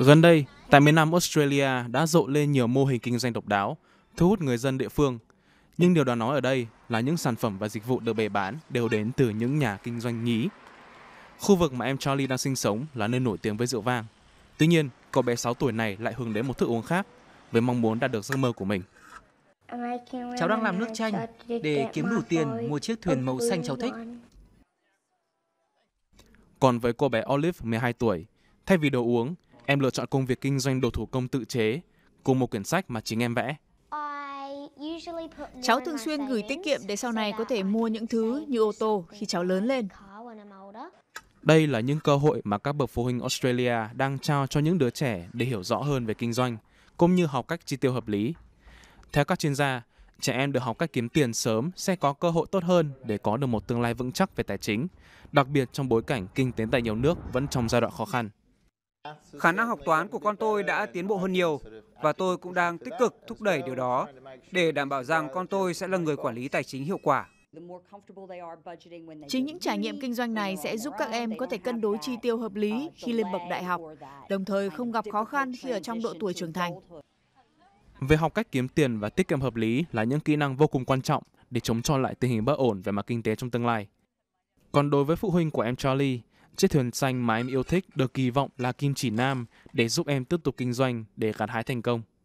Gần đây, tại miền Nam Australia đã rộ lên nhiều mô hình kinh doanh độc đáo, thu hút người dân địa phương. Nhưng điều đáng nói ở đây là những sản phẩm và dịch vụ được bày bán đều đến từ những nhà kinh doanh nhí. Khu vực mà em Charlie đang sinh sống là nơi nổi tiếng với rượu vang. Tuy nhiên, cậu bé 6 tuổi này lại hướng đến một thức uống khác với mong muốn đạt được giấc mơ của mình. Cháu đang làm nước chanh để kiếm đủ tiền mua chiếc thuyền màu xanh cháu thích. Còn với cô bé Olive 12 tuổi, thay vì đồ uống, Em lựa chọn công việc kinh doanh đồ thủ công tự chế cùng một quyển sách mà chính em vẽ. Cháu thường xuyên gửi tiết kiệm để sau này có thể mua những thứ như ô tô khi cháu lớn lên. Đây là những cơ hội mà các bậc phụ huynh Australia đang trao cho những đứa trẻ để hiểu rõ hơn về kinh doanh, cũng như học cách chi tiêu hợp lý. Theo các chuyên gia, trẻ em được học cách kiếm tiền sớm sẽ có cơ hội tốt hơn để có được một tương lai vững chắc về tài chính, đặc biệt trong bối cảnh kinh tế tại nhiều nước vẫn trong giai đoạn khó khăn. Khả năng học toán của con tôi đã tiến bộ hơn nhiều và tôi cũng đang tích cực thúc đẩy điều đó để đảm bảo rằng con tôi sẽ là người quản lý tài chính hiệu quả. Chính những trải nghiệm kinh doanh này sẽ giúp các em có thể cân đối chi tiêu hợp lý khi lên bậc đại học, đồng thời không gặp khó khăn khi ở trong độ tuổi trưởng thành. Về học cách kiếm tiền và tiết kiệm hợp lý là những kỹ năng vô cùng quan trọng để chống cho lại tình hình bất ổn về mặt kinh tế trong tương lai. Còn đối với phụ huynh của em Charlie, Chiếc thuyền xanh mà em yêu thích được kỳ vọng là kim chỉ nam để giúp em tiếp tục kinh doanh để gặt hái thành công.